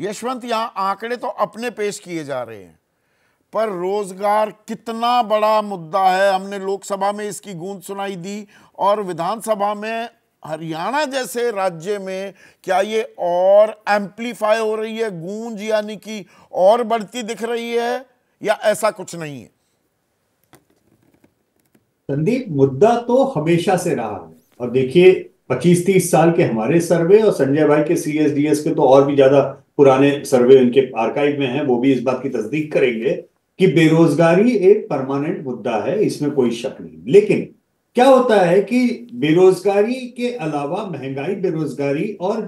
यशवंत यहां आंकड़े तो अपने पेश किए जा रहे हैं पर रोजगार कितना बड़ा मुद्दा है हमने लोकसभा में इसकी गूंज सुनाई दी और विधानसभा में हरियाणा जैसे राज्य में क्या ये और एम्पलीफाई हो रही है गूंज यानी कि और बढ़ती दिख रही है या ऐसा कुछ नहीं है संदीप मुद्दा तो हमेशा से रहा है और देखिए पच्चीस तीस साल के हमारे सर्वे और संजय भाई के सी एस डी एस के तो और भी ज्यादा पुराने सर्वे उनके आर्काइव में है वो भी इस बात की तस्दीक करेंगे कि बेरोजगारी एक परमानेंट मुद्दा है इसमें कोई शक नहीं लेकिन क्या होता है कि बेरोजगारी के अलावा महंगाई बेरोजगारी और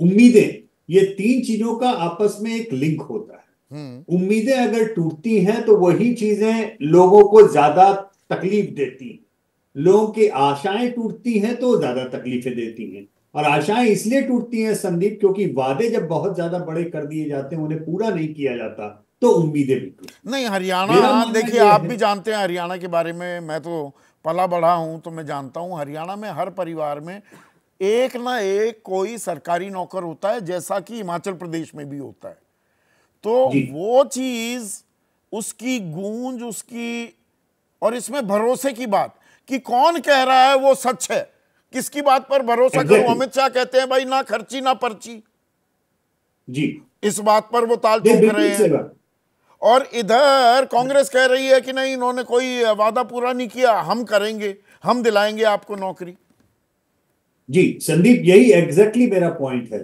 उम्मीदें ये तीन चीजों का आपस में एक लिंक होता है हम्म। उम्मीदें अगर टूटती हैं तो वही चीजें लोगों को ज्यादा तकलीफ देती हैं लोगों की आशाएं टूटती हैं तो ज्यादा तकलीफें देती हैं और आशाएं इसलिए टूटती हैं संदीप क्योंकि वादे जब बहुत ज्यादा बड़े कर दिए जाते हैं उन्हें पूरा नहीं किया जाता तो उम्मीदें भी नहीं हरियाणा देखिए आप भी जानते हैं हरियाणा के बारे में मैं तो पला बढ़ा हूं तो मैं जानता हूं हरियाणा में हर परिवार में एक ना एक कोई सरकारी नौकर होता है जैसा कि हिमाचल प्रदेश में भी होता है तो वो चीज उसकी गूंज उसकी और इसमें भरोसे की बात कि कौन कह रहा है वो सच है किसकी बात पर भरोसा करो अमित शाह कहते हैं भाई ना खर्ची ना पर्ची जी इस बात पर वो ताल ठोक रहे हैं और इधर कांग्रेस कह रही है कि नहीं इन्होंने कोई वादा पूरा नहीं किया हम करेंगे हम दिलाएंगे आपको नौकरी जी संदीप यही एग्जैक्टली exactly मेरा पॉइंट है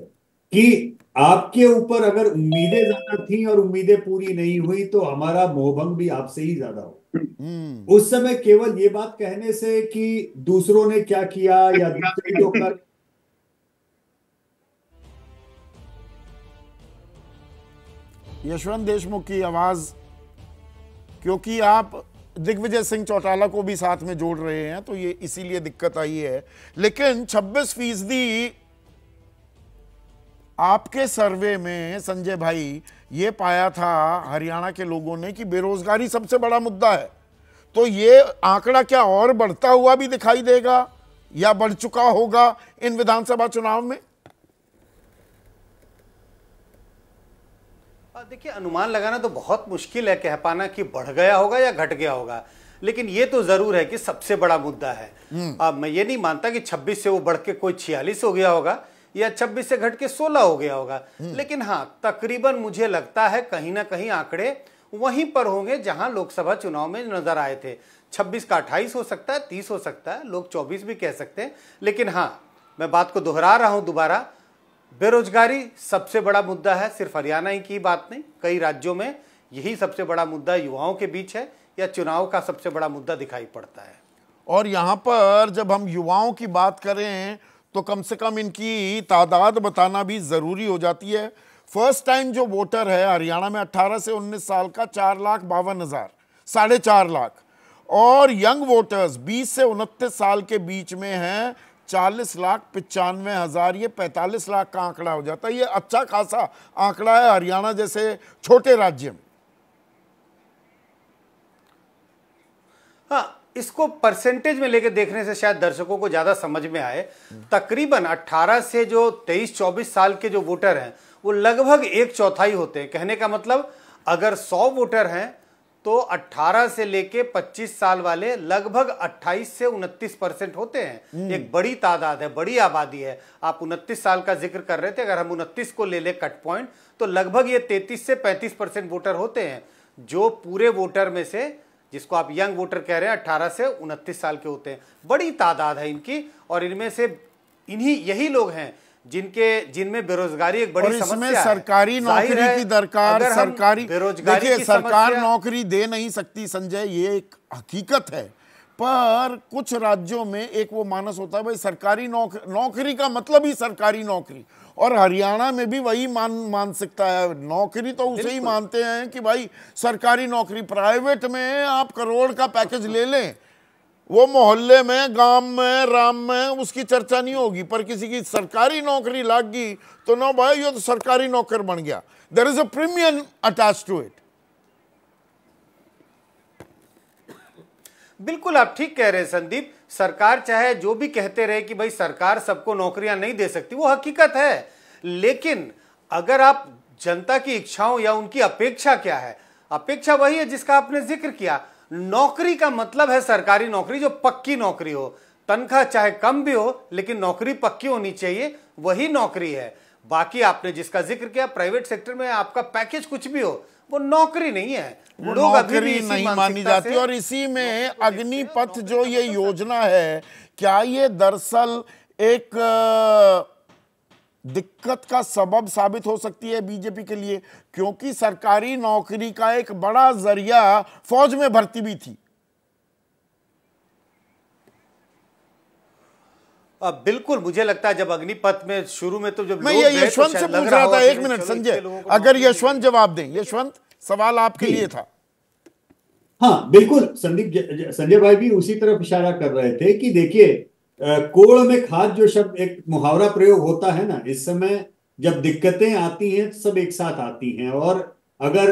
कि आपके ऊपर अगर उम्मीदें ज्यादा थी और उम्मीदें पूरी नहीं हुई तो हमारा मोहभंग भी आपसे ही ज्यादा हो हम्म। उस समय केवल ये बात कहने से कि दूसरों ने क्या किया या दूसरे जो कर यशवंत देशमुख की आवाज क्योंकि आप दिग्विजय सिंह चौटाला को भी साथ में जोड़ रहे हैं तो ये इसीलिए दिक्कत आई है लेकिन 26 फीसदी आपके सर्वे में संजय भाई ये पाया था हरियाणा के लोगों ने कि बेरोजगारी सबसे बड़ा मुद्दा है तो ये आंकड़ा क्या और बढ़ता हुआ भी दिखाई देगा या बढ़ चुका होगा इन विधानसभा चुनाव में देखिए अनुमान लगाना तो बहुत मुश्किल है कह पाना कि बढ़ गया होगा या घट गया होगा लेकिन ये तो जरूर है कि सबसे बड़ा मुद्दा है हम्म। अब मैं ये नहीं मानता कि 26 से वो बढ़ के कोई छियालीस हो गया होगा या 26 से घट के 16 हो गया होगा हम्म। लेकिन हाँ तकरीबन मुझे लगता है कहीं ना कहीं आंकड़े वहीं पर होंगे जहां लोकसभा चुनाव में नजर आए थे 26 का 28 हो सकता है 30 हो सकता है लोग 24 भी कह सकते हैं लेकिन हाँ मैं बात को दोहरा रहा हूं दोबारा बेरोजगारी सबसे बड़ा मुद्दा है सिर्फ हरियाणा ही की बात नहीं कई राज्यों में यही सबसे बड़ा मुद्दा युवाओं के बीच है या चुनाव का सबसे बड़ा मुद्दा दिखाई पड़ता है और यहाँ पर जब हम युवाओं की बात करें तो कम से कम इनकी तादाद बताना भी ज़रूरी हो जाती है फर्स्ट टाइम जो वोटर है हरियाणा में 18 से 19 साल का चार लाख बावन हज़ार साढ़े चार लाख और यंग वोटर्स 20 से उनतीस साल के बीच में हैं चालीस लाख पचानवे हज़ार ये पैंतालीस लाख का आंकड़ा हो जाता है ये अच्छा खासा आंकड़ा है हरियाणा जैसे छोटे राज्य में हाँ इसको परसेंटेज में लेके देखने से शायद दर्शकों को ज़्यादा समझ में आए तकरीबन 18 से जो 23-24 साल के जो वोटर हैं वो लगभग एक चौथाई होते हैं कहने का मतलब अगर 100 वोटर हैं तो 18 से लेके 25 साल वाले लगभग 28 से 29 परसेंट होते हैं हम्म। एक बड़ी तादाद है बड़ी आबादी है आप 29 साल का जिक्र कर रहे थे अगर हम 29 को ले लें कट पॉइंट तो लगभग ये 33 से 35 परसेंट वोटर होते हैं जो पूरे वोटर में से जिसको आप यंग वोटर कह रहे हैं अट्ठारह से उनतीस साल के होते हैं बड़ी तादाद है इनकी और इनमें से इन्हीं यही लोग हैं जिनके जिनमें बेरोजगारी एक बड़ी समस्या सरकारी नौकरी की दरकार सरकारी बेरोजगारी देखिए सरकार नौकरी दे नहीं सकती संजय ये एक हकीकत है पर कुछ राज्यों में एक वो मानस होता है भाई सरकारी नौक नौकरी का मतलब ही सरकारी नौकरी और हरियाणा में भी वही मान मानसिकता है नौकरी तो उसे ही मानते हैं कि भाई सरकारी नौकरी प्राइवेट में आप करोड़ का पैकेज ले लें वो मोहल्ले में गांव में राम में उसकी चर्चा नहीं होगी पर किसी की सरकारी नौकरी लाग गई तो ना भाई ये तो सरकारी नौकर बन गया there is a premium attach to it बिल्कुल आप ठीक कह रहे हैं संदीप सरकार चाहे जो भी कहते रहे कि भाई सरकार सबको नौकरियां नहीं दे सकती वो हकीकत है लेकिन अगर आप जनता की इच्छाओं या उनकी अपेक्षा क्या है अपेक्षा वही है जिसका आपने जिक्र किया नौकरी का मतलब है सरकारी नौकरी जो पक्की नौकरी हो तनख्वाह चाहे कम भी हो लेकिन नौकरी पक्की होनी चाहिए वही नौकरी है बाकी आपने जिसका जिक्र किया प्राइवेट सेक्टर में आपका पैकेज कुछ भी हो वो नौकरी नहीं है नौकरी नहीं मानी जाती और इसी में अग्निपथ जो ये योजना है क्या ये दरअसल एक दिक्कत का सबब साबित हो सकती है बीजेपी के लिए क्योंकि सरकारी नौकरी का एक बड़ा जरिया फौज में भर्ती भी थी बिल्कुल मुझे लगता है जब अग्निपथ में शुरू में तो जब मैं तो यशवंत से पूछ रहा था एक मिनट संजय अगर यशवंत जवाब दें यशवंत सवाल आपके लिए था हाँ बिल्कुल संदीप संजय भाई भी उसी तरफ इशारा कर रहे थे कि देखिए कोड़ में खाद जो शब्द एक मुहावरा प्रयोग होता है ना इस समय जब दिक्कतें आती हैं सब एक साथ आती हैं और अगर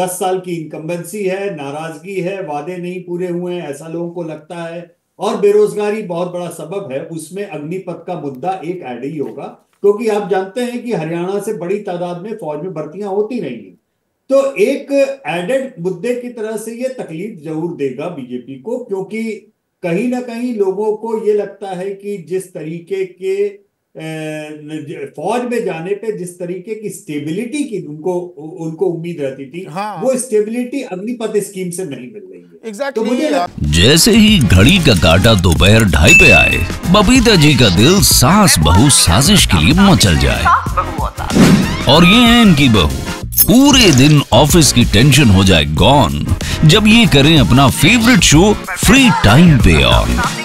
दस साल की इनकम्बेंसी है नाराजगी है वादे नहीं पूरे हुए ऐसा लोगों को लगता है और बेरोजगारी बहुत बड़ा सबब है उसमें अग्निपथ का मुद्दा एक ऐड ही होगा क्योंकि आप जानते हैं कि हरियाणा से बड़ी तादाद में फौज में भर्तियां होती नहीं है तो एक एडेड मुद्दे की तरह से ये तकलीफ जरूर देगा बीजेपी को क्योंकि कहीं ना कहीं लोगों को ये लगता है कि जिस तरीके के फौज में जाने पे जिस तरीके की स्टेबिलिटी की उनको उनको उम्मीद रहती थी हाँ। वो स्टेबिलिटी अग्निपथ स्कीम से नहीं मिल रही है exactly. तो मुझे लग... जैसे ही घड़ी का काटा दोपहर ढाई पे आए बबीता जी का दिल सास बहु साजिश के लिए मचल जाए और ये है इनकी बहू पूरे दिन ऑफिस की टेंशन हो जाए गॉन जब ये करें अपना फेवरेट शो फ्री टाइम पे ऑन